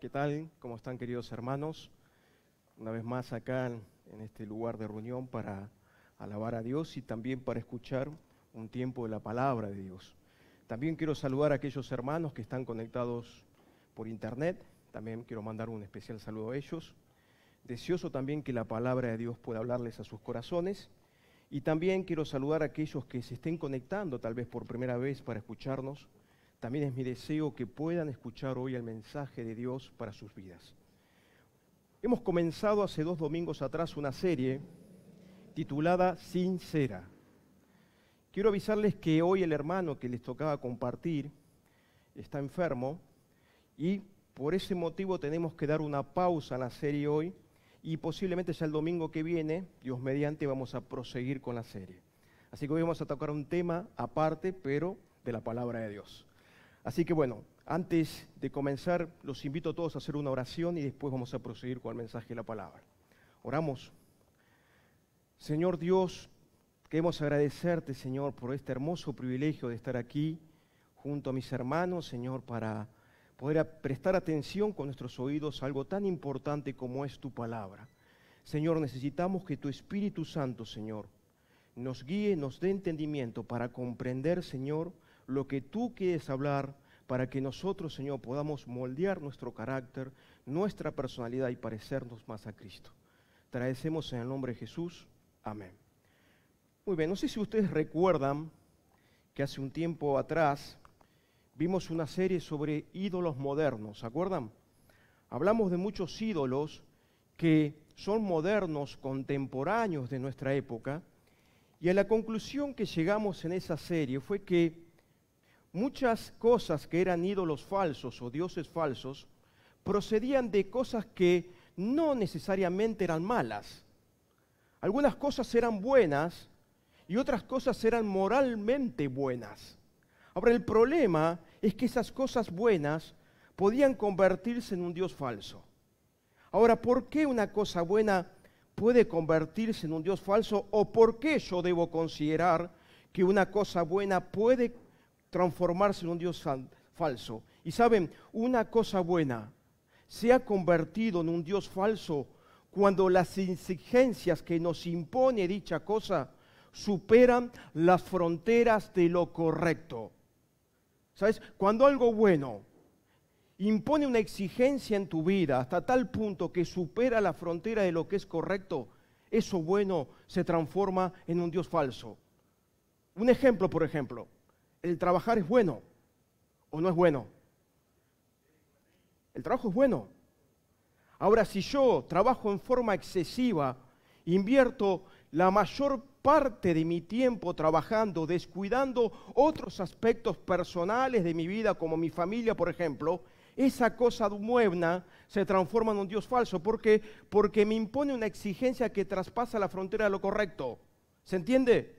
¿Qué tal? ¿Cómo están queridos hermanos? Una vez más acá en este lugar de reunión para alabar a Dios y también para escuchar un tiempo de la palabra de Dios. También quiero saludar a aquellos hermanos que están conectados por internet. También quiero mandar un especial saludo a ellos. Deseoso también que la palabra de Dios pueda hablarles a sus corazones. Y también quiero saludar a aquellos que se estén conectando tal vez por primera vez para escucharnos también es mi deseo que puedan escuchar hoy el mensaje de Dios para sus vidas. Hemos comenzado hace dos domingos atrás una serie titulada Sincera. Quiero avisarles que hoy el hermano que les tocaba compartir está enfermo y por ese motivo tenemos que dar una pausa a la serie hoy y posiblemente ya el domingo que viene, Dios mediante, vamos a proseguir con la serie. Así que hoy vamos a tocar un tema aparte, pero de la palabra de Dios. Así que bueno, antes de comenzar, los invito a todos a hacer una oración y después vamos a proseguir con el mensaje de la palabra. Oramos. Señor Dios, queremos agradecerte, Señor, por este hermoso privilegio de estar aquí junto a mis hermanos, Señor, para poder prestar atención con nuestros oídos a algo tan importante como es tu palabra. Señor, necesitamos que tu Espíritu Santo, Señor, nos guíe, nos dé entendimiento para comprender, Señor, lo que tú quieres hablar para que nosotros, Señor, podamos moldear nuestro carácter, nuestra personalidad y parecernos más a Cristo. Te en el nombre de Jesús. Amén. Muy bien, no sé si ustedes recuerdan que hace un tiempo atrás vimos una serie sobre ídolos modernos, ¿se acuerdan? Hablamos de muchos ídolos que son modernos, contemporáneos de nuestra época, y a la conclusión que llegamos en esa serie fue que muchas cosas que eran ídolos falsos o dioses falsos procedían de cosas que no necesariamente eran malas. Algunas cosas eran buenas y otras cosas eran moralmente buenas. Ahora, el problema es que esas cosas buenas podían convertirse en un Dios falso. Ahora, ¿por qué una cosa buena puede convertirse en un Dios falso? ¿O por qué yo debo considerar que una cosa buena puede transformarse en un Dios falso. Y saben, una cosa buena, se ha convertido en un Dios falso cuando las exigencias que nos impone dicha cosa superan las fronteras de lo correcto. ¿Sabes? Cuando algo bueno impone una exigencia en tu vida hasta tal punto que supera la frontera de lo que es correcto, eso bueno se transforma en un Dios falso. Un ejemplo, por ejemplo, ¿El trabajar es bueno o no es bueno? El trabajo es bueno. Ahora, si yo trabajo en forma excesiva, invierto la mayor parte de mi tiempo trabajando, descuidando otros aspectos personales de mi vida, como mi familia, por ejemplo, esa cosa muebna se transforma en un Dios falso. ¿Por qué? Porque me impone una exigencia que traspasa la frontera de lo correcto. ¿Se entiende?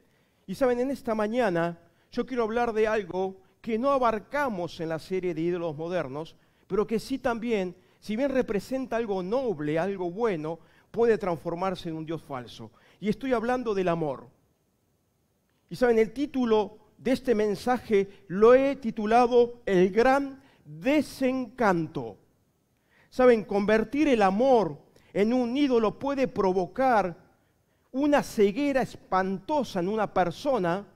Y saben, en esta mañana yo quiero hablar de algo que no abarcamos en la serie de ídolos modernos, pero que sí también, si bien representa algo noble, algo bueno, puede transformarse en un Dios falso. Y estoy hablando del amor. Y saben, el título de este mensaje lo he titulado El gran desencanto. Saben, convertir el amor en un ídolo puede provocar una ceguera espantosa en una persona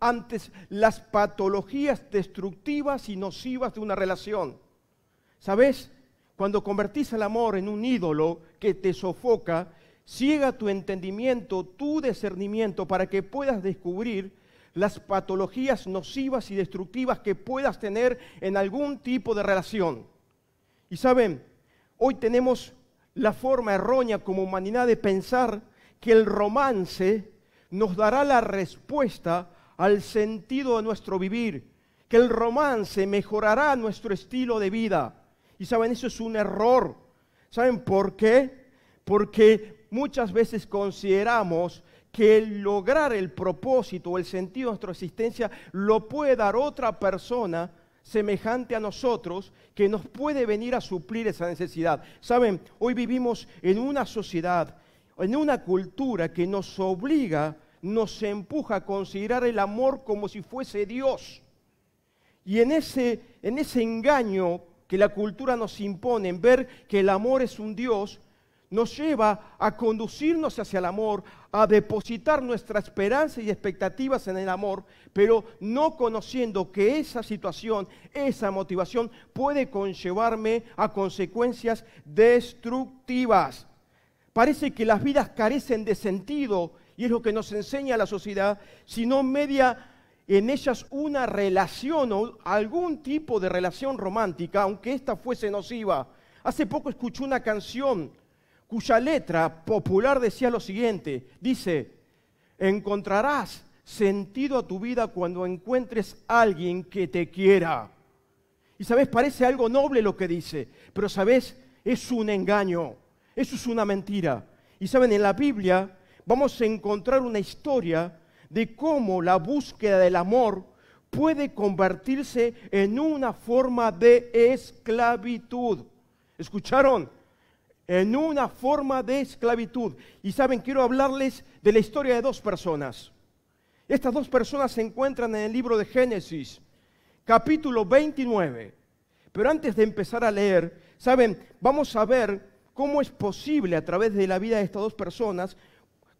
...antes las patologías destructivas y nocivas de una relación. ¿Sabes? Cuando convertís el amor en un ídolo que te sofoca, ciega tu entendimiento, tu discernimiento, para que puedas descubrir las patologías nocivas y destructivas que puedas tener en algún tipo de relación. Y saben, hoy tenemos la forma errónea como humanidad de pensar que el romance nos dará la respuesta al sentido de nuestro vivir, que el romance mejorará nuestro estilo de vida. Y saben, eso es un error. ¿Saben por qué? Porque muchas veces consideramos que el lograr el propósito o el sentido de nuestra existencia lo puede dar otra persona semejante a nosotros que nos puede venir a suplir esa necesidad. Saben, hoy vivimos en una sociedad, en una cultura que nos obliga nos empuja a considerar el amor como si fuese Dios. Y en ese, en ese engaño que la cultura nos impone, en ver que el amor es un Dios, nos lleva a conducirnos hacia el amor, a depositar nuestra esperanza y expectativas en el amor, pero no conociendo que esa situación, esa motivación puede conllevarme a consecuencias destructivas. Parece que las vidas carecen de sentido y es lo que nos enseña la sociedad, sino media en ellas una relación o algún tipo de relación romántica, aunque esta fuese nociva. Hace poco escuché una canción cuya letra popular decía lo siguiente, dice, encontrarás sentido a tu vida cuando encuentres a alguien que te quiera. Y sabes, parece algo noble lo que dice, pero sabes, es un engaño, eso es una mentira. Y saben, en la Biblia vamos a encontrar una historia de cómo la búsqueda del amor puede convertirse en una forma de esclavitud. ¿Escucharon? En una forma de esclavitud. Y saben, quiero hablarles de la historia de dos personas. Estas dos personas se encuentran en el libro de Génesis, capítulo 29. Pero antes de empezar a leer, saben, vamos a ver cómo es posible a través de la vida de estas dos personas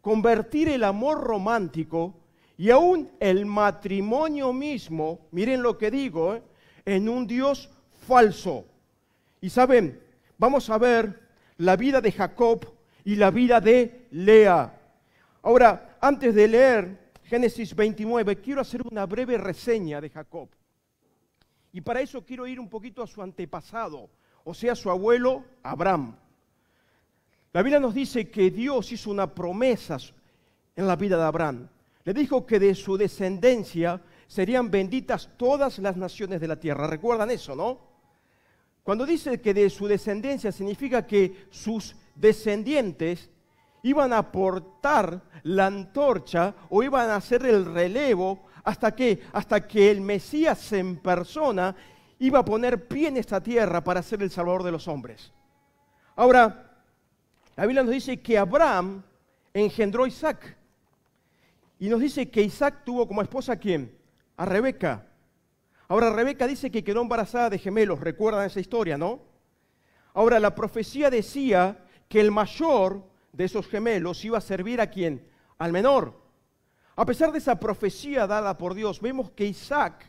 convertir el amor romántico y aún el matrimonio mismo, miren lo que digo, eh, en un Dios falso. Y saben, vamos a ver la vida de Jacob y la vida de Lea. Ahora, antes de leer Génesis 29, quiero hacer una breve reseña de Jacob. Y para eso quiero ir un poquito a su antepasado, o sea, su abuelo Abraham. La Biblia nos dice que Dios hizo una promesa en la vida de Abraham. Le dijo que de su descendencia serían benditas todas las naciones de la tierra. ¿Recuerdan eso, no? Cuando dice que de su descendencia significa que sus descendientes iban a portar la antorcha o iban a hacer el relevo hasta que hasta que el Mesías en persona iba a poner pie en esta tierra para ser el salvador de los hombres. Ahora, la Biblia nos dice que Abraham engendró a Isaac. Y nos dice que Isaac tuvo como esposa a quién? A Rebeca. Ahora Rebeca dice que quedó embarazada de gemelos, recuerdan esa historia, ¿no? Ahora la profecía decía que el mayor de esos gemelos iba a servir a quién? Al menor. A pesar de esa profecía dada por Dios, vemos que Isaac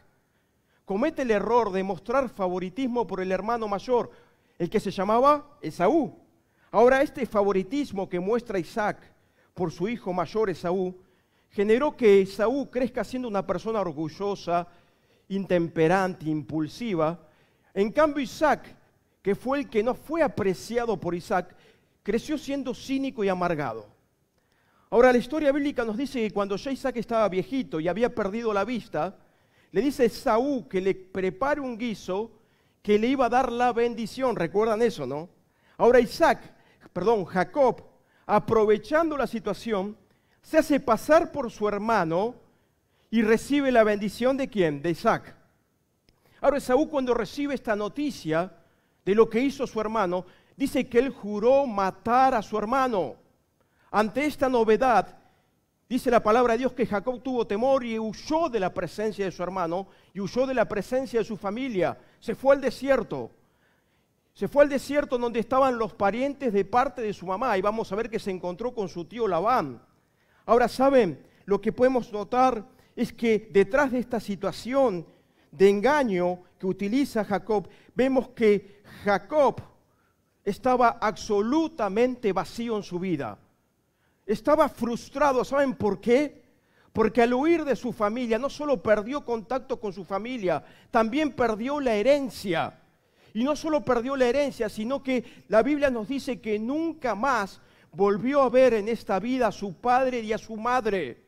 comete el error de mostrar favoritismo por el hermano mayor, el que se llamaba Esaú. Ahora este favoritismo que muestra Isaac por su hijo mayor Esaú generó que Esaú crezca siendo una persona orgullosa, intemperante, impulsiva. En cambio Isaac, que fue el que no fue apreciado por Isaac, creció siendo cínico y amargado. Ahora la historia bíblica nos dice que cuando ya Isaac estaba viejito y había perdido la vista, le dice a Esaú que le prepare un guiso que le iba a dar la bendición. ¿Recuerdan eso, no? Ahora Isaac, perdón, Jacob, aprovechando la situación, se hace pasar por su hermano y recibe la bendición de quién? De Isaac. Ahora Esaú cuando recibe esta noticia de lo que hizo su hermano, dice que él juró matar a su hermano. Ante esta novedad, dice la palabra de Dios que Jacob tuvo temor y huyó de la presencia de su hermano y huyó de la presencia de su familia. Se fue al desierto. Se fue al desierto donde estaban los parientes de parte de su mamá y vamos a ver que se encontró con su tío Labán. Ahora, ¿saben? Lo que podemos notar es que detrás de esta situación de engaño que utiliza Jacob, vemos que Jacob estaba absolutamente vacío en su vida. Estaba frustrado, ¿saben por qué? Porque al huir de su familia no solo perdió contacto con su familia, también perdió la herencia. Y no solo perdió la herencia, sino que la Biblia nos dice que nunca más volvió a ver en esta vida a su padre y a su madre.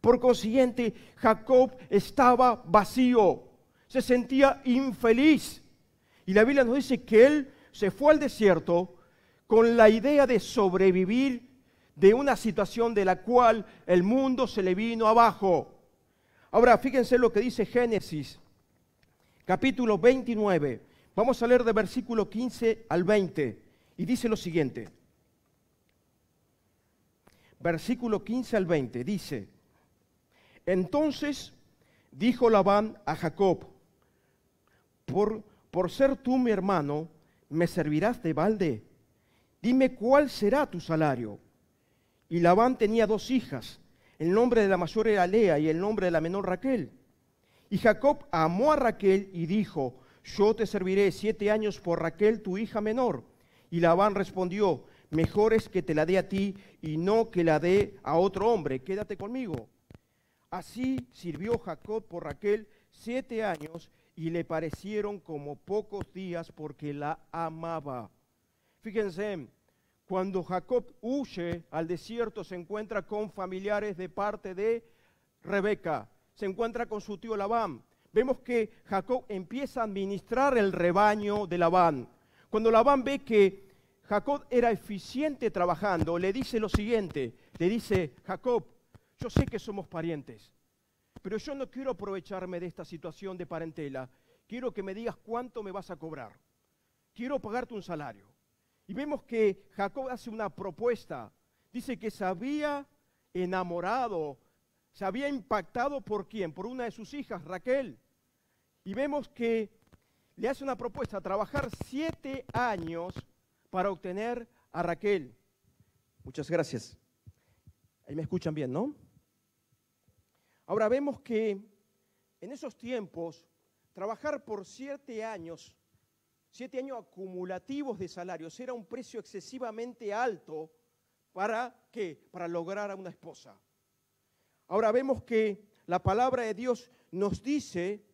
Por consiguiente, Jacob estaba vacío, se sentía infeliz. Y la Biblia nos dice que él se fue al desierto con la idea de sobrevivir de una situación de la cual el mundo se le vino abajo. Ahora, fíjense lo que dice Génesis, capítulo 29, Vamos a leer de versículo 15 al 20 y dice lo siguiente. Versículo 15 al 20 dice, entonces dijo Labán a Jacob, por, por ser tú mi hermano, ¿me servirás de balde? Dime cuál será tu salario. Y Labán tenía dos hijas, el nombre de la mayor era Lea y el nombre de la menor Raquel. Y Jacob amó a Raquel y dijo, yo te serviré siete años por Raquel, tu hija menor. Y Labán respondió, mejor es que te la dé a ti y no que la dé a otro hombre, quédate conmigo. Así sirvió Jacob por Raquel siete años y le parecieron como pocos días porque la amaba. Fíjense, cuando Jacob huye al desierto se encuentra con familiares de parte de Rebeca, se encuentra con su tío Labán, vemos que Jacob empieza a administrar el rebaño de Labán. Cuando Labán ve que Jacob era eficiente trabajando, le dice lo siguiente, le dice, Jacob, yo sé que somos parientes, pero yo no quiero aprovecharme de esta situación de parentela, quiero que me digas cuánto me vas a cobrar, quiero pagarte un salario. Y vemos que Jacob hace una propuesta, dice que se había enamorado, se había impactado por quién, por una de sus hijas, Raquel y vemos que le hace una propuesta, trabajar siete años para obtener a Raquel. Muchas gracias. Ahí me escuchan bien, ¿no? Ahora vemos que en esos tiempos, trabajar por siete años, siete años acumulativos de salarios, era un precio excesivamente alto para qué? Para lograr a una esposa. Ahora vemos que la palabra de Dios nos dice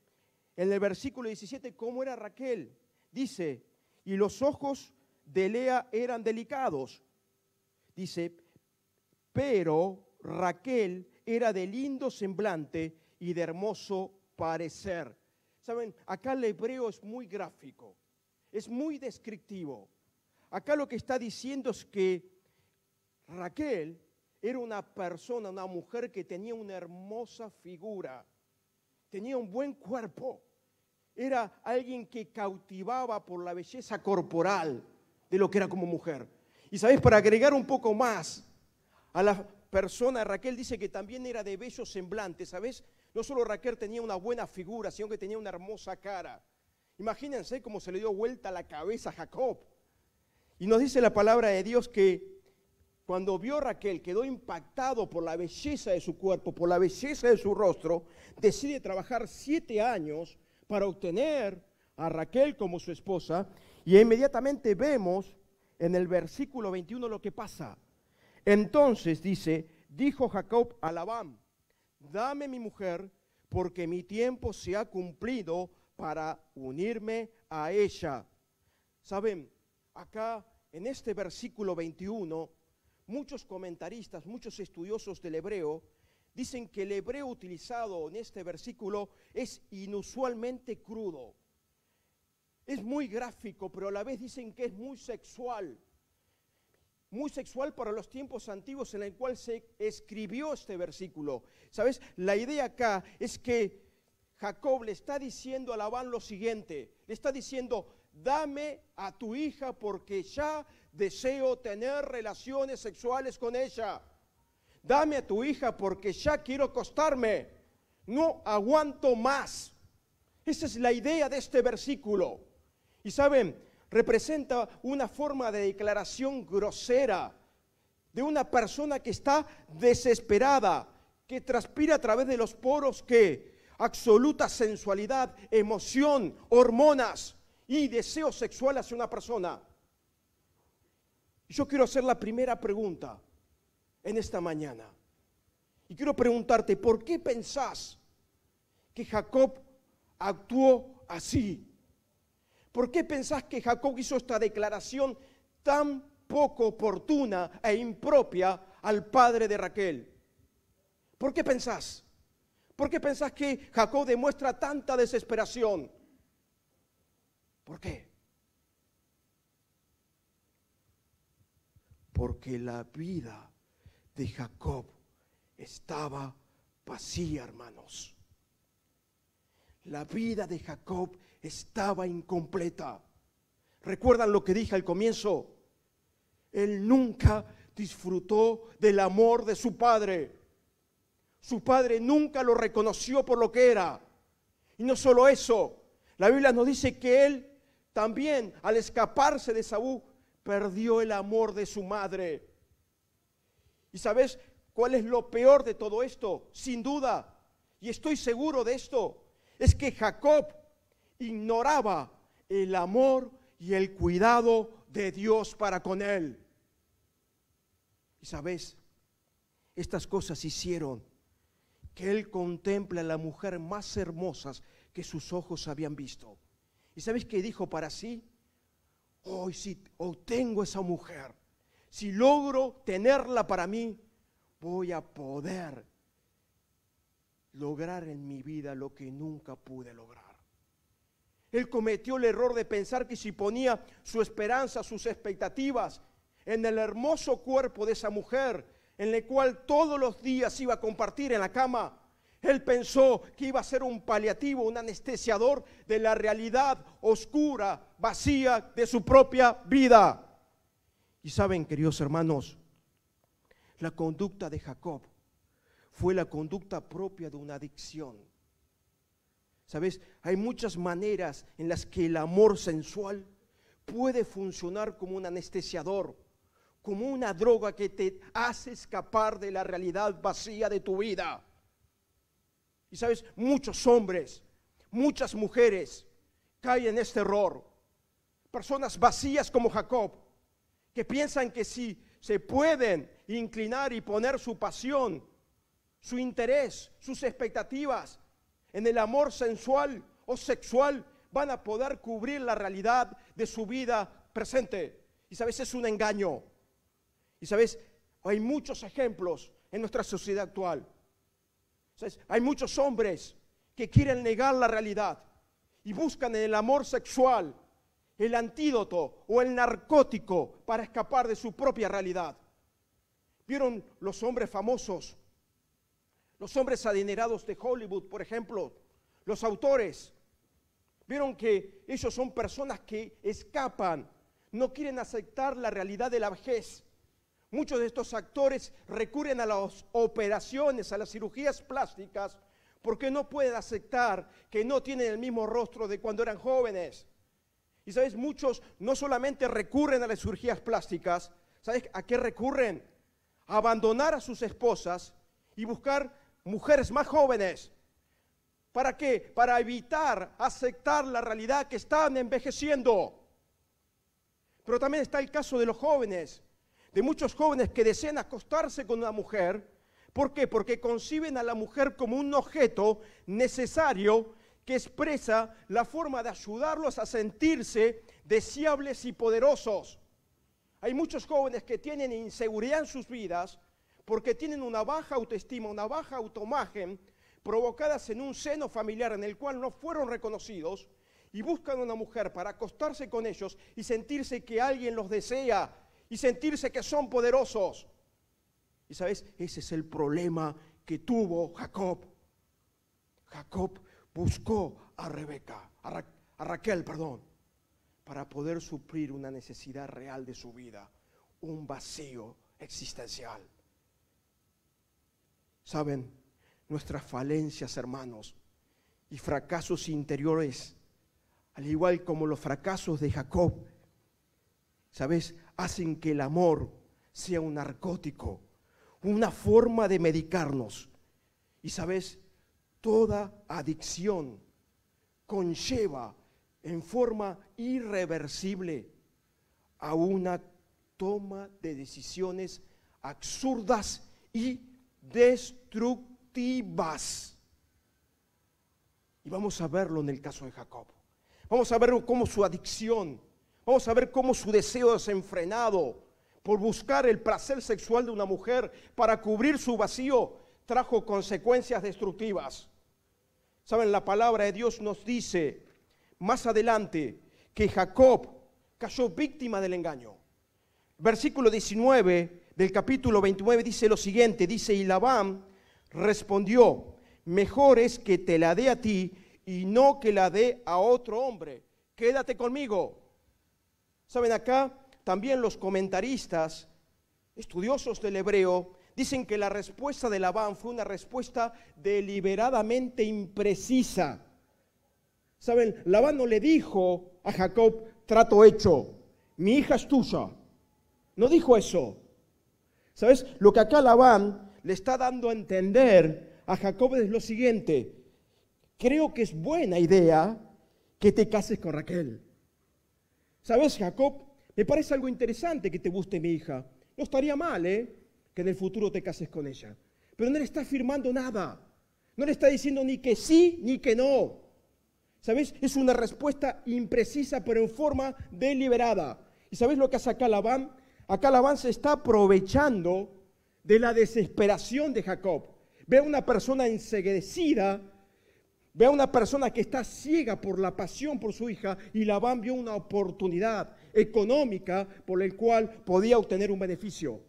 en el versículo 17 cómo era Raquel. Dice, y los ojos de Lea eran delicados. Dice, pero Raquel era de lindo semblante y de hermoso parecer. Saben, acá el hebreo es muy gráfico, es muy descriptivo. Acá lo que está diciendo es que Raquel era una persona, una mujer que tenía una hermosa figura, tenía un buen cuerpo, era alguien que cautivaba por la belleza corporal de lo que era como mujer. Y sabes, para agregar un poco más a la persona, Raquel dice que también era de bello semblante, ¿sabes? No solo Raquel tenía una buena figura, sino que tenía una hermosa cara. Imagínense cómo se le dio vuelta la cabeza a Jacob. Y nos dice la palabra de Dios que cuando vio Raquel, quedó impactado por la belleza de su cuerpo, por la belleza de su rostro, decide trabajar siete años para obtener a Raquel como su esposa. Y inmediatamente vemos en el versículo 21 lo que pasa. Entonces dice, dijo Jacob a Labán, dame mi mujer, porque mi tiempo se ha cumplido para unirme a ella. Saben, acá en este versículo 21, muchos comentaristas, muchos estudiosos del hebreo, dicen que el hebreo utilizado en este versículo es inusualmente crudo. Es muy gráfico, pero a la vez dicen que es muy sexual. Muy sexual para los tiempos antiguos en el cual se escribió este versículo. ¿Sabes? La idea acá es que Jacob le está diciendo a Labán lo siguiente. Le está diciendo, dame a tu hija porque ya deseo tener relaciones sexuales con ella dame a tu hija porque ya quiero acostarme, no aguanto más. Esa es la idea de este versículo. Y saben, representa una forma de declaración grosera de una persona que está desesperada, que transpira a través de los poros que absoluta sensualidad, emoción, hormonas y deseo sexual hacia una persona. Yo quiero hacer la primera pregunta en esta mañana. Y quiero preguntarte, ¿por qué pensás que Jacob actuó así? ¿Por qué pensás que Jacob hizo esta declaración tan poco oportuna e impropia al padre de Raquel? ¿Por qué pensás? ¿Por qué pensás que Jacob demuestra tanta desesperación? ¿Por qué? Porque la vida de Jacob estaba vacía, hermanos. La vida de Jacob estaba incompleta. ¿Recuerdan lo que dije al comienzo? Él nunca disfrutó del amor de su padre. Su padre nunca lo reconoció por lo que era. Y no solo eso, la Biblia nos dice que él también, al escaparse de Saúl, perdió el amor de su madre. ¿Y sabes cuál es lo peor de todo esto? Sin duda, y estoy seguro de esto, es que Jacob ignoraba el amor y el cuidado de Dios para con él. Y sabes, estas cosas hicieron que él contempla a la mujer más hermosas que sus ojos habían visto. ¿Y sabes qué dijo para sí? Hoy si obtengo esa mujer, si logro tenerla para mí, voy a poder lograr en mi vida lo que nunca pude lograr. Él cometió el error de pensar que si ponía su esperanza, sus expectativas en el hermoso cuerpo de esa mujer, en el cual todos los días iba a compartir en la cama, él pensó que iba a ser un paliativo, un anestesiador de la realidad oscura, vacía de su propia vida. Y saben, queridos hermanos, la conducta de Jacob fue la conducta propia de una adicción. ¿Sabes? Hay muchas maneras en las que el amor sensual puede funcionar como un anestesiador, como una droga que te hace escapar de la realidad vacía de tu vida. Y sabes, muchos hombres, muchas mujeres caen en este error. Personas vacías como Jacob, que piensan que si se pueden inclinar y poner su pasión, su interés, sus expectativas en el amor sensual o sexual, van a poder cubrir la realidad de su vida presente. Y sabes, es un engaño. Y sabes, hay muchos ejemplos en nuestra sociedad actual. Hay muchos hombres que quieren negar la realidad y buscan en el amor sexual el antídoto o el narcótico para escapar de su propia realidad. ¿Vieron los hombres famosos? Los hombres adinerados de Hollywood, por ejemplo, los autores. Vieron que ellos son personas que escapan, no quieren aceptar la realidad de la vejez. Muchos de estos actores recurren a las operaciones, a las cirugías plásticas, porque no pueden aceptar que no tienen el mismo rostro de cuando eran jóvenes. Y sabes, muchos no solamente recurren a las cirugías plásticas, ¿sabes a qué recurren? abandonar a sus esposas y buscar mujeres más jóvenes. ¿Para qué? Para evitar aceptar la realidad que están envejeciendo. Pero también está el caso de los jóvenes, de muchos jóvenes que desean acostarse con una mujer. ¿Por qué? Porque conciben a la mujer como un objeto necesario que expresa la forma de ayudarlos a sentirse deseables y poderosos. Hay muchos jóvenes que tienen inseguridad en sus vidas porque tienen una baja autoestima, una baja automagen, provocadas en un seno familiar en el cual no fueron reconocidos y buscan una mujer para acostarse con ellos y sentirse que alguien los desea y sentirse que son poderosos. Y sabes, ese es el problema que tuvo Jacob. Jacob buscó a Rebeca, a, Raquel, perdón, para poder suplir una necesidad real de su vida, un vacío existencial. Saben, nuestras falencias, hermanos, y fracasos interiores, al igual como los fracasos de Jacob, ¿sabes? Hacen que el amor sea un narcótico, una forma de medicarnos. Y sabes, Toda adicción conlleva en forma irreversible a una toma de decisiones absurdas y destructivas. Y vamos a verlo en el caso de Jacob. Vamos a ver cómo su adicción, vamos a ver cómo su deseo desenfrenado por buscar el placer sexual de una mujer para cubrir su vacío trajo consecuencias destructivas. Saben, la palabra de Dios nos dice más adelante que Jacob cayó víctima del engaño. Versículo 19 del capítulo 29 dice lo siguiente, dice, y Labán respondió, mejor es que te la dé a ti y no que la dé a otro hombre. Quédate conmigo. Saben, acá también los comentaristas, estudiosos del hebreo, Dicen que la respuesta de Labán fue una respuesta deliberadamente imprecisa. Saben, Labán no le dijo a Jacob, trato hecho, mi hija es tuya. No dijo eso. ¿Sabes? Lo que acá Labán le está dando a entender a Jacob es lo siguiente. Creo que es buena idea que te cases con Raquel. ¿Sabes, Jacob? Me parece algo interesante que te guste mi hija. No estaría mal, ¿eh? que en el futuro te cases con ella. Pero no le está afirmando nada. No le está diciendo ni que sí ni que no. ¿Sabes? Es una respuesta imprecisa, pero en forma deliberada. ¿Y sabes lo que hace acá Labán? Acá Labán se está aprovechando de la desesperación de Jacob. Ve a una persona enseguecida, ve a una persona que está ciega por la pasión por su hija y Labán vio una oportunidad económica por la cual podía obtener un beneficio.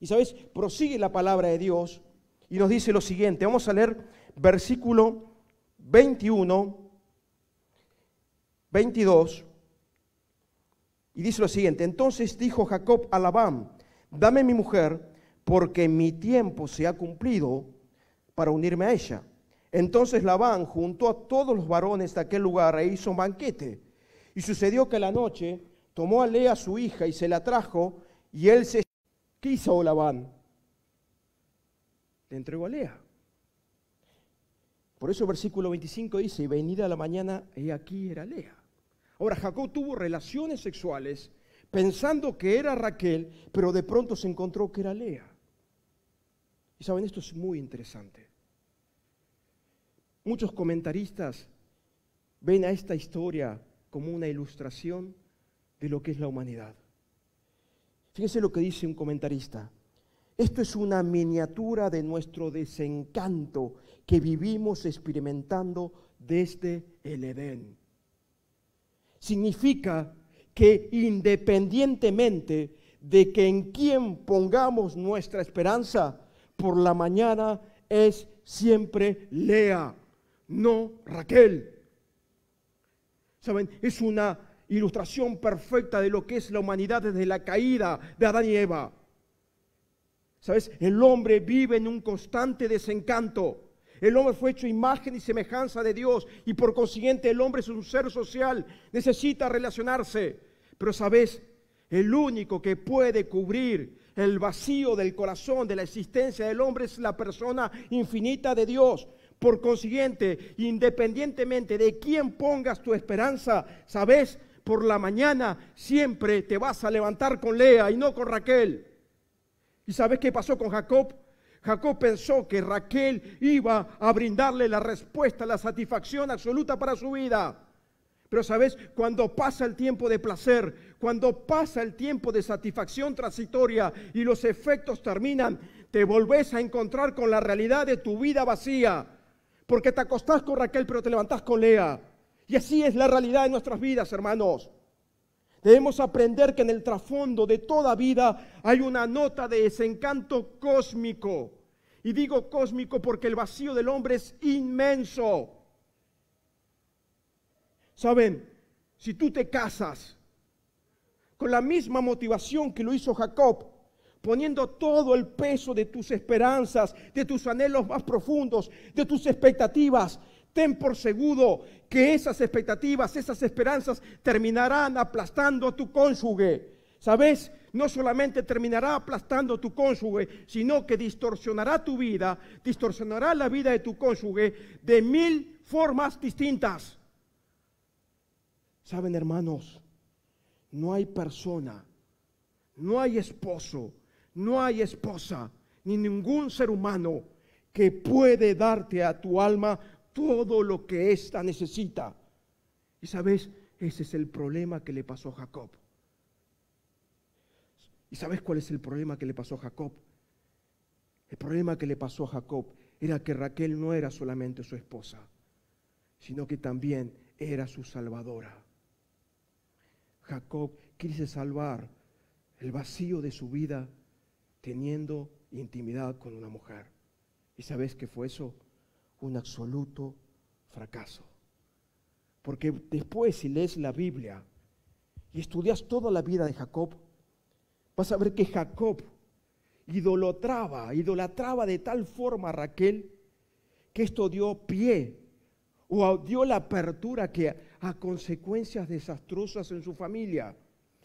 Y sabes, prosigue la palabra de Dios y nos dice lo siguiente. Vamos a leer versículo 21, 22. Y dice lo siguiente, entonces dijo Jacob a Labán, dame mi mujer, porque mi tiempo se ha cumplido para unirme a ella. Entonces Labán juntó a todos los varones de aquel lugar e hizo un banquete. Y sucedió que la noche tomó a Lea su hija y se la trajo, y él se ¿Qué hizo Olaván? Le entregó a Lea. Por eso versículo 25 dice, y venida la mañana, he aquí era Lea. Ahora Jacob tuvo relaciones sexuales pensando que era Raquel, pero de pronto se encontró que era Lea. Y saben, esto es muy interesante. Muchos comentaristas ven a esta historia como una ilustración de lo que es la humanidad. Fíjese lo que dice un comentarista. Esto es una miniatura de nuestro desencanto que vivimos experimentando desde el Edén. Significa que independientemente de que en quien pongamos nuestra esperanza, por la mañana es siempre Lea, no Raquel. Saben, es una ilustración perfecta de lo que es la humanidad desde la caída de Adán y Eva. ¿Sabes? El hombre vive en un constante desencanto. El hombre fue hecho imagen y semejanza de Dios y por consiguiente el hombre es un ser social, necesita relacionarse. Pero sabes, el único que puede cubrir el vacío del corazón, de la existencia del hombre es la persona infinita de Dios. Por consiguiente, independientemente de quién pongas tu esperanza, sabes, por la mañana siempre te vas a levantar con Lea y no con Raquel. ¿Y sabes qué pasó con Jacob? Jacob pensó que Raquel iba a brindarle la respuesta, la satisfacción absoluta para su vida. Pero sabes, cuando pasa el tiempo de placer, cuando pasa el tiempo de satisfacción transitoria y los efectos terminan, te volvés a encontrar con la realidad de tu vida vacía. Porque te acostás con Raquel, pero te levantás con Lea. Y así es la realidad de nuestras vidas, hermanos. Debemos aprender que en el trasfondo de toda vida hay una nota de desencanto cósmico. Y digo cósmico porque el vacío del hombre es inmenso. Saben, si tú te casas con la misma motivación que lo hizo Jacob, poniendo todo el peso de tus esperanzas, de tus anhelos más profundos, de tus expectativas, Ten por seguro que esas expectativas, esas esperanzas terminarán aplastando a tu cónyuge. ¿Sabes? No solamente terminará aplastando a tu cónyuge, sino que distorsionará tu vida, distorsionará la vida de tu cónyuge de mil formas distintas. Saben, hermanos, no hay persona, no hay esposo, no hay esposa, ni ningún ser humano que puede darte a tu alma todo lo que ésta necesita. Y sabes, ese es el problema que le pasó a Jacob. ¿Y sabes cuál es el problema que le pasó a Jacob? El problema que le pasó a Jacob era que Raquel no era solamente su esposa, sino que también era su salvadora. Jacob quiso salvar el vacío de su vida teniendo intimidad con una mujer. ¿Y sabes qué fue eso? un absoluto fracaso. Porque después si lees la Biblia y estudias toda la vida de Jacob, vas a ver que Jacob idolatraba, idolatraba de tal forma a Raquel que esto dio pie o dio la apertura que a consecuencias desastrosas en su familia.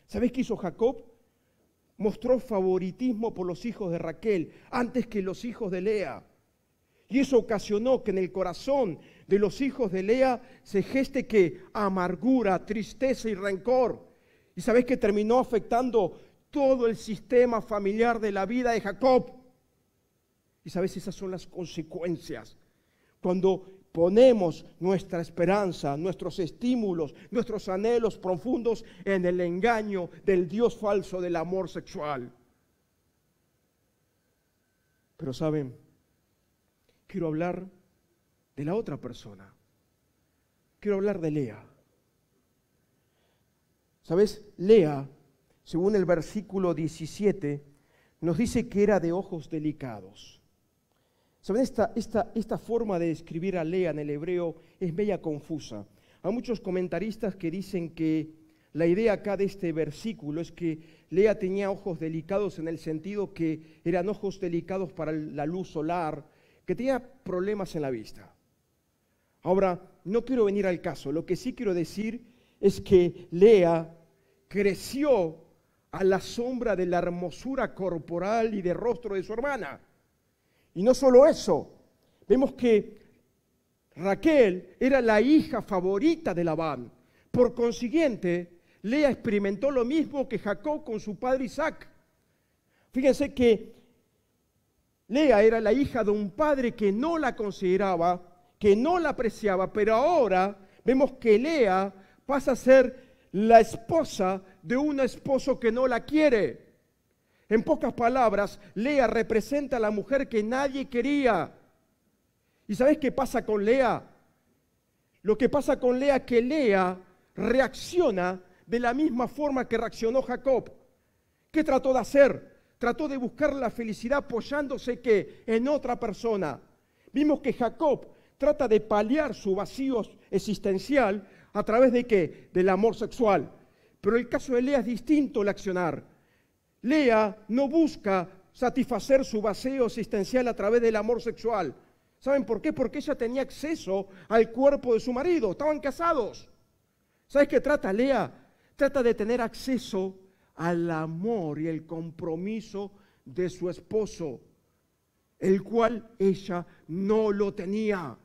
¿Sabes qué hizo Jacob? Mostró favoritismo por los hijos de Raquel antes que los hijos de Lea. Y eso ocasionó que en el corazón de los hijos de Lea se geste que amargura, tristeza y rencor. Y sabes que terminó afectando todo el sistema familiar de la vida de Jacob. Y sabes, esas son las consecuencias. Cuando ponemos nuestra esperanza, nuestros estímulos, nuestros anhelos profundos en el engaño del Dios falso del amor sexual. Pero saben, quiero hablar de la otra persona. Quiero hablar de Lea. ¿Sabes? Lea, según el versículo 17, nos dice que era de ojos delicados. ¿Sabes? Esta, esta, esta forma de escribir a Lea en el hebreo es bella confusa. Hay muchos comentaristas que dicen que la idea acá de este versículo es que Lea tenía ojos delicados en el sentido que eran ojos delicados para la luz solar, que tenía problemas en la vista. Ahora, no quiero venir al caso, lo que sí quiero decir es que Lea creció a la sombra de la hermosura corporal y de rostro de su hermana. Y no solo eso, vemos que Raquel era la hija favorita de Labán. Por consiguiente, Lea experimentó lo mismo que Jacob con su padre Isaac. Fíjense que Lea era la hija de un padre que no la consideraba, que no la apreciaba, pero ahora vemos que Lea pasa a ser la esposa de un esposo que no la quiere. En pocas palabras, Lea representa a la mujer que nadie quería. ¿Y sabes qué pasa con Lea? Lo que pasa con Lea es que Lea reacciona de la misma forma que reaccionó Jacob. ¿Qué trató de hacer? trató de buscar la felicidad apoyándose que en otra persona. Vimos que Jacob trata de paliar su vacío existencial a través de qué? Del amor sexual. Pero el caso de Lea es distinto al accionar. Lea no busca satisfacer su vacío existencial a través del amor sexual. ¿Saben por qué? Porque ella tenía acceso al cuerpo de su marido, estaban casados. ¿Sabes qué trata Lea? Trata de tener acceso al amor y el compromiso de su esposo, el cual ella no lo tenía.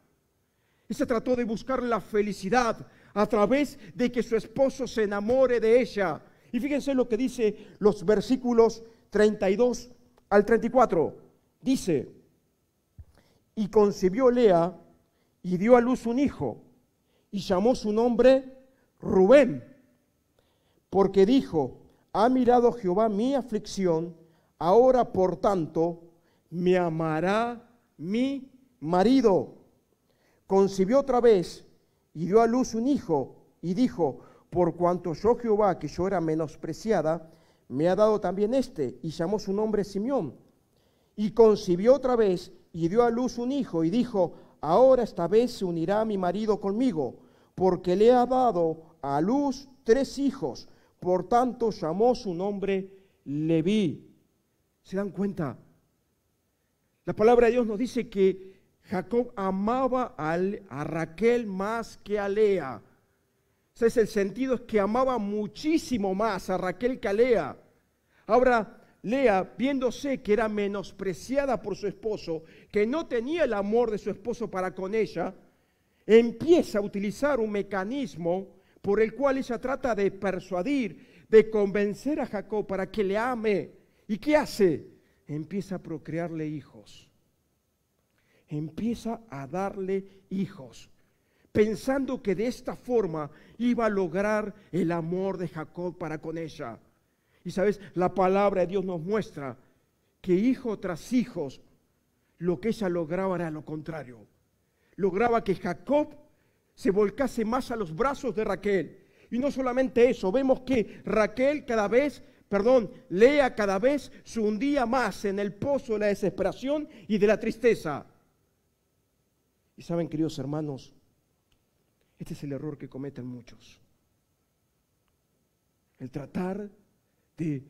Y se trató de buscar la felicidad a través de que su esposo se enamore de ella. Y fíjense lo que dice los versículos 32 al 34. Dice, y concibió Lea y dio a luz un hijo y llamó su nombre Rubén, porque dijo, ha mirado Jehová mi aflicción, ahora por tanto me amará mi marido. Concibió otra vez y dio a luz un hijo y dijo, por cuanto yo Jehová, que yo era menospreciada, me ha dado también este, y llamó su nombre Simeón. Y concibió otra vez y dio a luz un hijo y dijo, ahora esta vez se unirá mi marido conmigo, porque le ha dado a luz tres hijos. Por tanto, llamó su nombre Leví. ¿Se dan cuenta? La palabra de Dios nos dice que Jacob amaba a Raquel más que a Lea. Ese es el sentido, es que amaba muchísimo más a Raquel que a Lea. Ahora, Lea, viéndose que era menospreciada por su esposo, que no tenía el amor de su esposo para con ella, empieza a utilizar un mecanismo por el cual ella trata de persuadir, de convencer a Jacob para que le ame. ¿Y qué hace? Empieza a procrearle hijos. Empieza a darle hijos, pensando que de esta forma iba a lograr el amor de Jacob para con ella. Y sabes, la palabra de Dios nos muestra que hijo tras hijos, lo que ella lograba era lo contrario. Lograba que Jacob se volcase más a los brazos de Raquel. Y no solamente eso, vemos que Raquel cada vez, perdón, Lea cada vez se hundía más en el pozo de la desesperación y de la tristeza. Y saben, queridos hermanos, este es el error que cometen muchos. El tratar de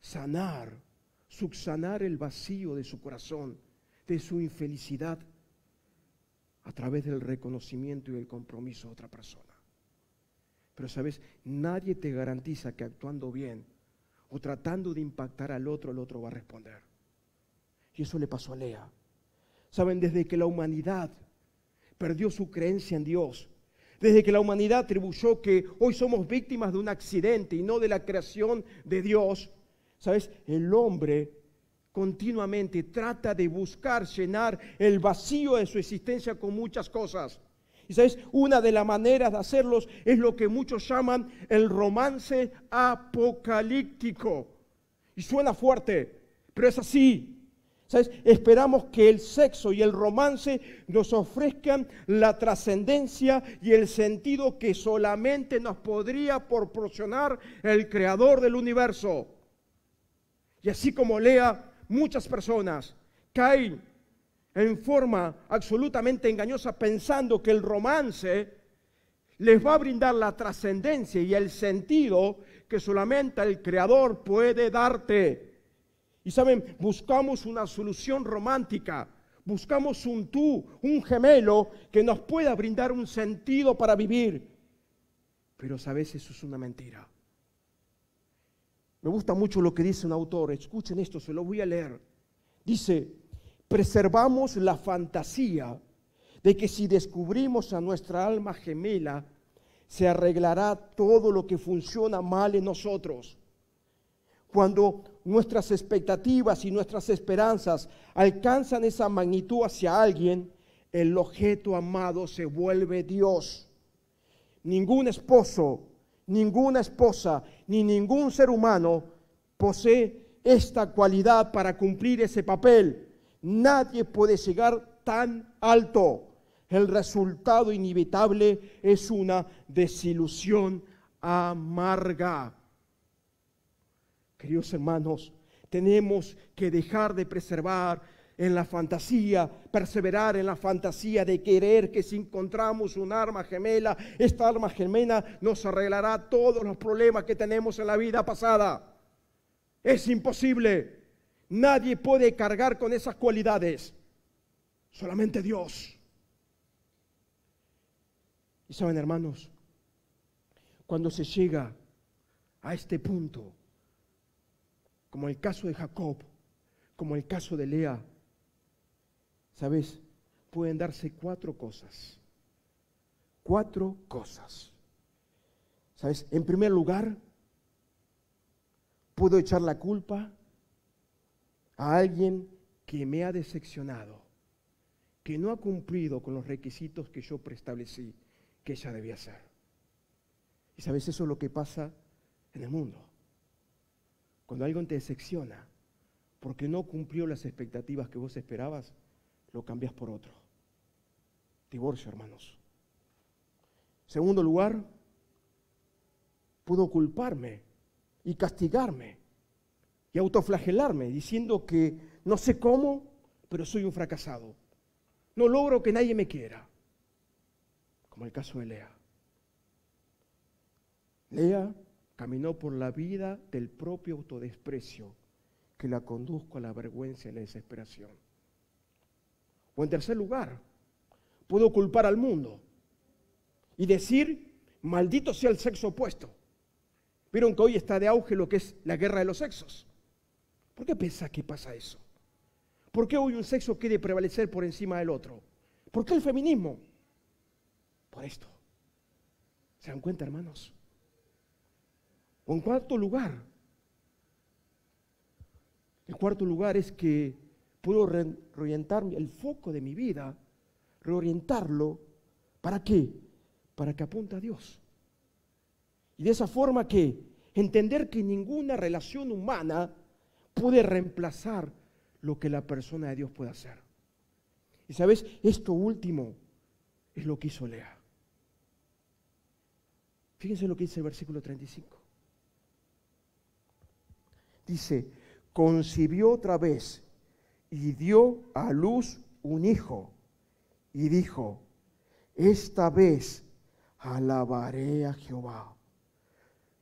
sanar, subsanar el vacío de su corazón, de su infelicidad a través del reconocimiento y el compromiso de otra persona. Pero sabes, nadie te garantiza que actuando bien o tratando de impactar al otro, el otro va a responder. Y eso le pasó a Lea. Saben, desde que la humanidad perdió su creencia en Dios, desde que la humanidad atribuyó que hoy somos víctimas de un accidente y no de la creación de Dios, sabes, el hombre continuamente trata de buscar llenar el vacío de su existencia con muchas cosas. Y sabes, una de las maneras de hacerlos es lo que muchos llaman el romance apocalíptico. Y suena fuerte, pero es así. ¿Sabes? Esperamos que el sexo y el romance nos ofrezcan la trascendencia y el sentido que solamente nos podría proporcionar el creador del universo. Y así como Lea muchas personas caen en forma absolutamente engañosa pensando que el romance les va a brindar la trascendencia y el sentido que solamente el Creador puede darte. Y saben, buscamos una solución romántica, buscamos un tú, un gemelo que nos pueda brindar un sentido para vivir. Pero a eso es una mentira. Me gusta mucho lo que dice un autor. Escuchen esto, se lo voy a leer. Dice, preservamos la fantasía de que si descubrimos a nuestra alma gemela, se arreglará todo lo que funciona mal en nosotros. Cuando nuestras expectativas y nuestras esperanzas alcanzan esa magnitud hacia alguien, el objeto amado se vuelve Dios. Ningún esposo ninguna esposa ni ningún ser humano posee esta cualidad para cumplir ese papel. Nadie puede llegar tan alto. El resultado inevitable es una desilusión amarga. Queridos hermanos, tenemos que dejar de preservar en la fantasía, perseverar en la fantasía de querer que si encontramos un arma gemela, esta arma gemela nos arreglará todos los problemas que tenemos en la vida pasada. Es imposible. Nadie puede cargar con esas cualidades. Solamente Dios. Y saben, hermanos, cuando se llega a este punto, como el caso de Jacob, como el caso de Lea, ¿Sabes? Pueden darse cuatro cosas. Cuatro cosas. ¿Sabes? En primer lugar, puedo echar la culpa a alguien que me ha decepcionado, que no ha cumplido con los requisitos que yo preestablecí que ella debía hacer. Y sabes, eso es lo que pasa en el mundo. Cuando alguien te decepciona porque no cumplió las expectativas que vos esperabas, lo cambias por otro. Divorcio, hermanos. Segundo lugar, pudo culparme y castigarme y autoflagelarme diciendo que no sé cómo, pero soy un fracasado. No logro que nadie me quiera, como el caso de Lea. Lea caminó por la vida del propio autodesprecio que la conduzco a la vergüenza y la desesperación. O en tercer lugar, puedo culpar al mundo y decir, maldito sea el sexo opuesto. Vieron que hoy está de auge lo que es la guerra de los sexos. ¿Por qué pensás que pasa eso? ¿Por qué hoy un sexo quiere prevalecer por encima del otro? ¿Por qué el feminismo? Por esto. ¿Se dan cuenta, hermanos? O en cuarto lugar, el cuarto lugar es que puedo reorientar el foco de mi vida, reorientarlo, ¿para qué? Para que apunte a Dios. Y de esa forma que entender que ninguna relación humana puede reemplazar lo que la persona de Dios puede hacer. Y sabes, esto último es lo que hizo Lea. Fíjense lo que dice el versículo 35. Dice, concibió otra vez y dio a luz un hijo y dijo, esta vez alabaré a Jehová.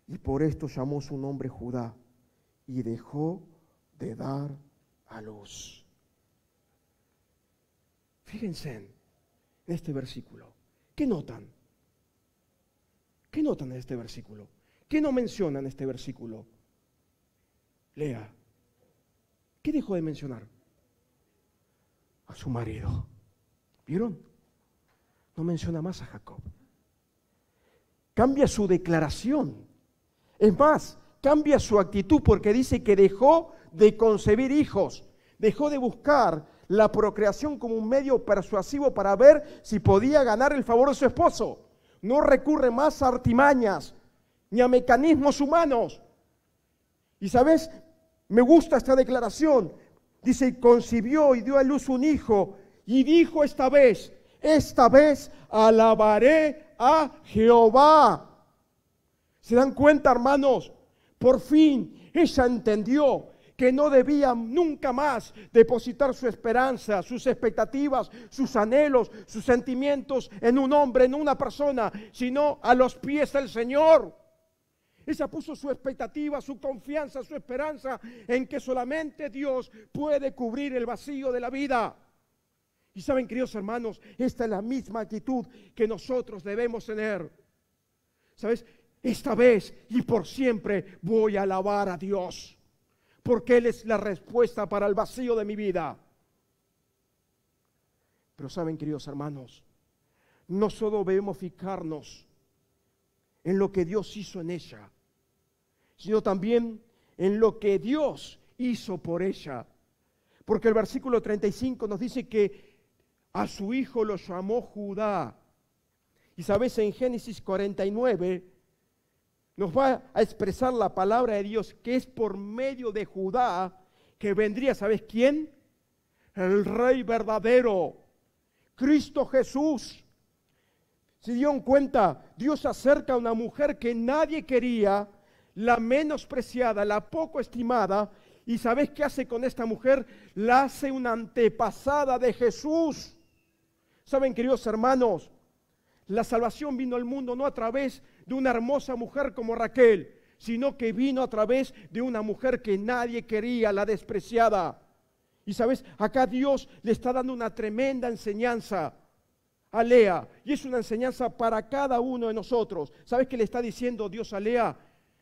Y por esto llamó su nombre Judá y dejó de dar a luz. Fíjense en este versículo. ¿Qué notan? ¿Qué notan en este versículo? ¿Qué no mencionan en este versículo? Lea. ¿Qué dejó de mencionar? a su marido. ¿Vieron? No menciona más a Jacob. Cambia su declaración. Es más, cambia su actitud porque dice que dejó de concebir hijos, dejó de buscar la procreación como un medio persuasivo para ver si podía ganar el favor de su esposo. No recurre más a artimañas ni a mecanismos humanos. Y sabes, me gusta esta declaración dice, y concibió y dio a luz un hijo, y dijo esta vez, esta vez alabaré a Jehová. ¿Se dan cuenta, hermanos? Por fin ella entendió que no debía nunca más depositar su esperanza, sus expectativas, sus anhelos, sus sentimientos en un hombre, en una persona, sino a los pies del Señor. Ella puso su expectativa, su confianza, su esperanza en que solamente Dios puede cubrir el vacío de la vida. Y saben, queridos hermanos, esta es la misma actitud que nosotros debemos tener. ¿Sabes? Esta vez y por siempre voy a alabar a Dios, porque Él es la respuesta para el vacío de mi vida. Pero saben, queridos hermanos, no solo debemos fijarnos en lo que Dios hizo en ella, sino también en lo que Dios hizo por ella. Porque el versículo 35 nos dice que a su hijo lo llamó Judá. Y sabes, en Génesis 49 nos va a expresar la palabra de Dios que es por medio de Judá que vendría, ¿sabes quién? El rey verdadero, Cristo Jesús. Si dieron cuenta, Dios acerca a una mujer que nadie quería, la menospreciada, la poco estimada. ¿Y sabes qué hace con esta mujer? La hace una antepasada de Jesús. Saben, queridos hermanos, la salvación vino al mundo no a través de una hermosa mujer como Raquel, sino que vino a través de una mujer que nadie quería, la despreciada. Y sabes, acá Dios le está dando una tremenda enseñanza a Lea. Y es una enseñanza para cada uno de nosotros. ¿Sabes qué le está diciendo Dios a Lea?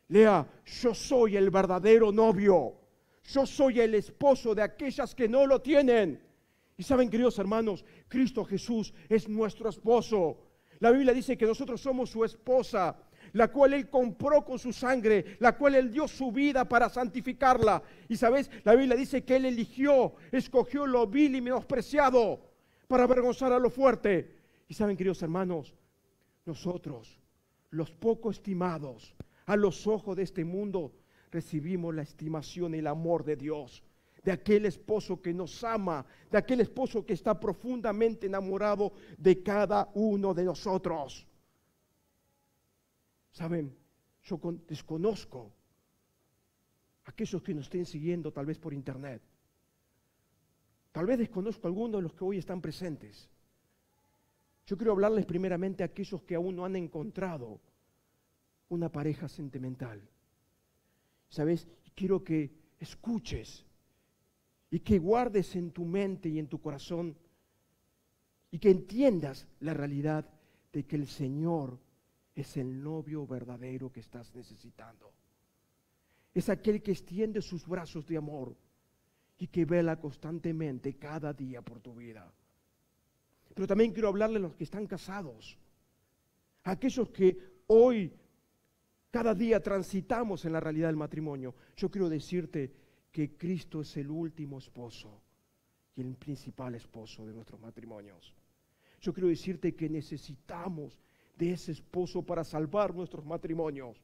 Lea, yo soy el verdadero novio. Yo soy el esposo de aquellas que no lo tienen. Y saben, queridos hermanos, Cristo Jesús es nuestro esposo. La Biblia dice que nosotros somos su esposa, la cual Él compró con su sangre, la cual Él dio su vida para santificarla. Y sabes, la Biblia dice que Él eligió, escogió lo vil y menospreciado para avergonzar a lo fuerte. Y saben, queridos hermanos, nosotros, los poco estimados, a los ojos de este mundo recibimos la estimación y el amor de Dios, de aquel esposo que nos ama, de aquel esposo que está profundamente enamorado de cada uno de nosotros. Saben, yo desconozco aquellos que nos estén siguiendo tal vez por internet. Tal vez desconozco a algunos de los que hoy están presentes. Yo quiero hablarles primeramente a aquellos que aún no han encontrado una pareja sentimental. ¿Sabes? Quiero que escuches y que guardes en tu mente y en tu corazón y que entiendas la realidad de que el Señor es el novio verdadero que estás necesitando. Es aquel que extiende sus brazos de amor y que vela constantemente cada día por tu vida. Pero también quiero hablarle a los que están casados, a aquellos que hoy cada día transitamos en la realidad del matrimonio. Yo quiero decirte que Cristo es el último esposo y el principal esposo de nuestros matrimonios. Yo quiero decirte que necesitamos de ese esposo para salvar nuestros matrimonios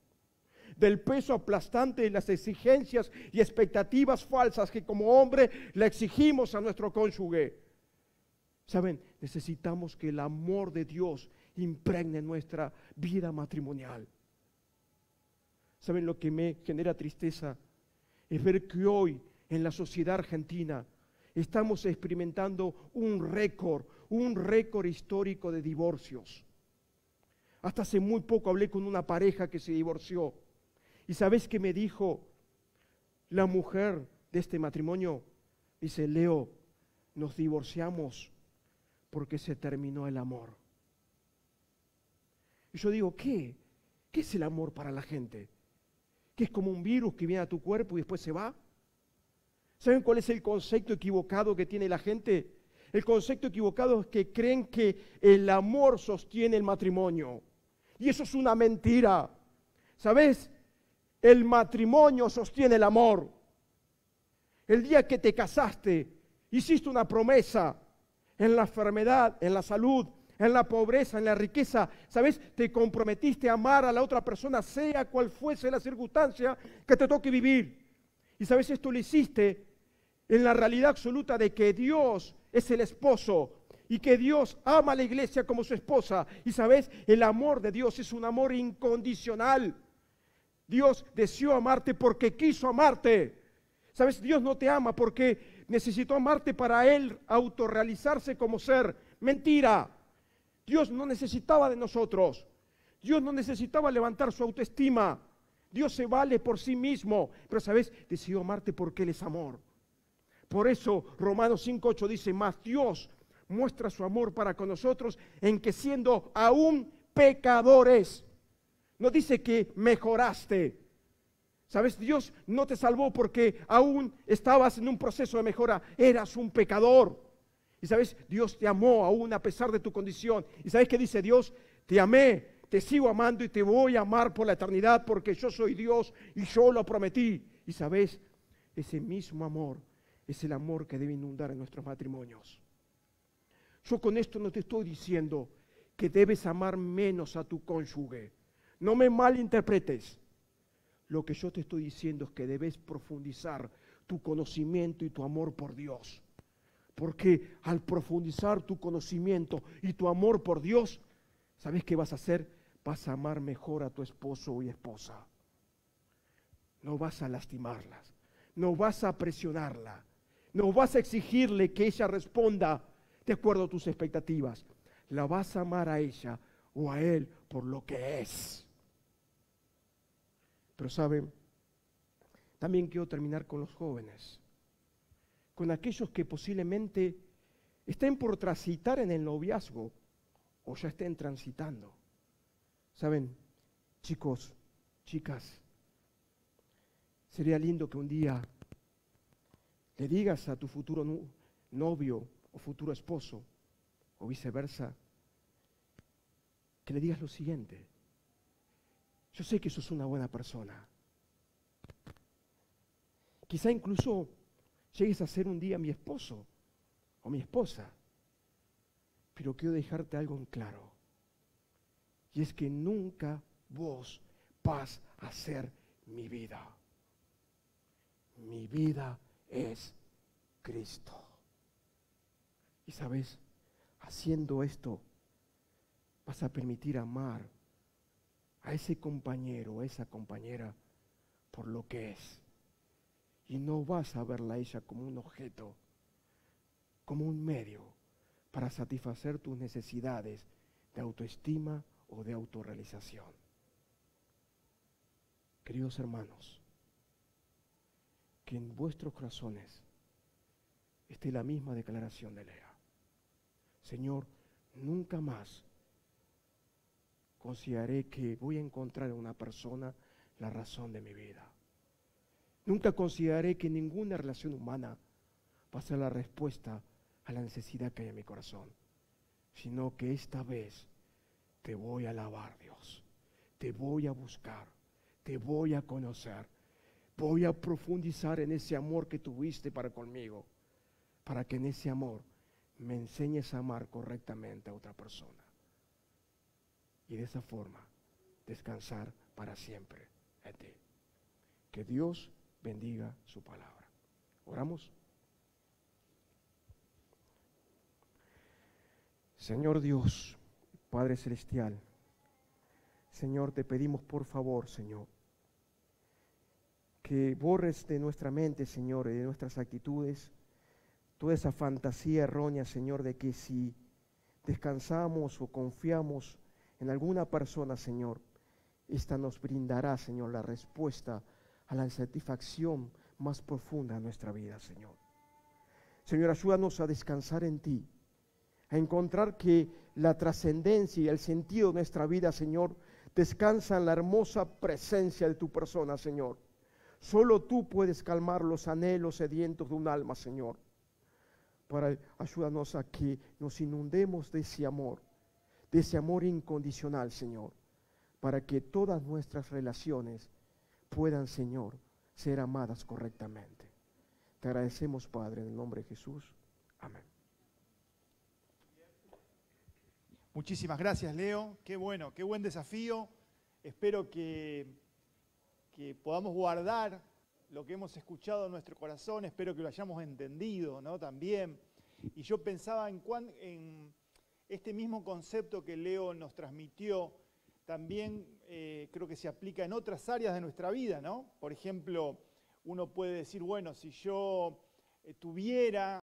del peso aplastante de las exigencias y expectativas falsas que como hombre le exigimos a nuestro cónyuge. Saben, necesitamos que el amor de Dios impregne nuestra vida matrimonial. ¿Saben lo que me genera tristeza? Es ver que hoy en la sociedad argentina estamos experimentando un récord, un récord histórico de divorcios. Hasta hace muy poco hablé con una pareja que se divorció. ¿Y sabes qué me dijo la mujer de este matrimonio? Dice, Leo, nos divorciamos porque se terminó el amor. Y yo digo, ¿qué? ¿Qué es el amor para la gente? que es como un virus que viene a tu cuerpo y después se va. ¿Saben cuál es el concepto equivocado que tiene la gente? El concepto equivocado es que creen que el amor sostiene el matrimonio. Y eso es una mentira. ¿Sabes? El matrimonio sostiene el amor. El día que te casaste, hiciste una promesa en la enfermedad, en la salud, en la pobreza, en la riqueza. ¿Sabes? Te comprometiste a amar a la otra persona, sea cual fuese la circunstancia que te toque vivir. Y sabes, esto lo hiciste en la realidad absoluta de que Dios es el esposo y que Dios ama a la iglesia como su esposa. Y sabes, el amor de Dios es un amor incondicional. Dios deseó amarte porque quiso amarte. Sabes, Dios no te ama porque necesitó amarte para Él autorrealizarse como ser. Mentira. Dios no necesitaba de nosotros. Dios no necesitaba levantar su autoestima. Dios se vale por sí mismo. Pero sabes, decidió amarte porque Él es amor. Por eso Romanos 5.8 dice, más Dios muestra su amor para con nosotros en que siendo aún pecadores, no dice que mejoraste. Sabes, Dios no te salvó porque aún estabas en un proceso de mejora, eras un pecador. Y sabes, Dios te amó aún a pesar de tu condición. Y sabes que dice Dios, te amé, te sigo amando y te voy a amar por la eternidad porque yo soy Dios y yo lo prometí. Y sabes, ese mismo amor es el amor que debe inundar en nuestros matrimonios. Yo con esto no te estoy diciendo que debes amar menos a tu cónyuge. No me malinterpretes. Lo que yo te estoy diciendo es que debes profundizar tu conocimiento y tu amor por Dios. Porque al profundizar tu conocimiento y tu amor por Dios, ¿sabes qué vas a hacer? Vas a amar mejor a tu esposo y esposa. No vas a lastimarlas, no vas a presionarla, no vas a exigirle que ella responda de acuerdo a tus expectativas. La vas a amar a ella o a él por lo que es. Pero saben, también quiero terminar con los jóvenes con aquellos que posiblemente estén por transitar en el noviazgo o ya estén transitando. Saben, chicos, chicas, sería lindo que un día le digas a tu futuro novio o futuro esposo, o viceversa, que le digas lo siguiente. Yo sé que sos una buena persona. Quizá incluso llegues a ser un día mi esposo o mi esposa. Pero quiero dejarte algo en claro. Y es que nunca vos vas a ser mi vida. Mi vida es Cristo. Y sabes, haciendo esto, vas a permitir amar a ese compañero, a esa compañera, por lo que es y no vas a verla a ella como un objeto, como un medio para satisfacer tus necesidades de autoestima o de autorrealización. Queridos hermanos, que en vuestros corazones esté la misma declaración de Lea. Señor, nunca más consideraré que voy a encontrar en una persona la razón de mi vida. Nunca consideraré que ninguna relación humana va a ser la respuesta a la necesidad que hay en mi corazón, sino que esta vez te voy a alabar, Dios. Te voy a buscar, te voy a conocer. Voy a profundizar en ese amor que tuviste para conmigo, para que en ese amor me enseñes a amar correctamente a otra persona. Y de esa forma, descansar para siempre en ti. Que Dios bendiga su palabra. Oramos. Señor Dios, Padre Celestial, Señor, te pedimos por favor, Señor, que borres de nuestra mente, Señor, y de nuestras actitudes, toda esa fantasía errónea, Señor, de que si descansamos o confiamos en alguna persona, Señor, esta nos brindará, Señor, la respuesta a la satisfacción más profunda de nuestra vida, Señor. Señor, ayúdanos a descansar en ti, a encontrar que la trascendencia y el sentido de nuestra vida, Señor, descansa en la hermosa presencia de tu persona, Señor. Solo tú puedes calmar los anhelos sedientos de un alma, Señor. Para ayúdanos a que nos inundemos de ese amor, de ese amor incondicional, Señor, para que todas nuestras relaciones puedan, Señor, ser amadas correctamente. Te agradecemos, Padre, en el nombre de Jesús. Amén. Muchísimas gracias, Leo. Qué bueno, qué buen desafío. Espero que, que podamos guardar lo que hemos escuchado en nuestro corazón. Espero que lo hayamos entendido, ¿no? También. Y yo pensaba en, en este mismo concepto que Leo nos transmitió también eh, creo que se aplica en otras áreas de nuestra vida, ¿no? Por ejemplo, uno puede decir, bueno, si yo eh, tuviera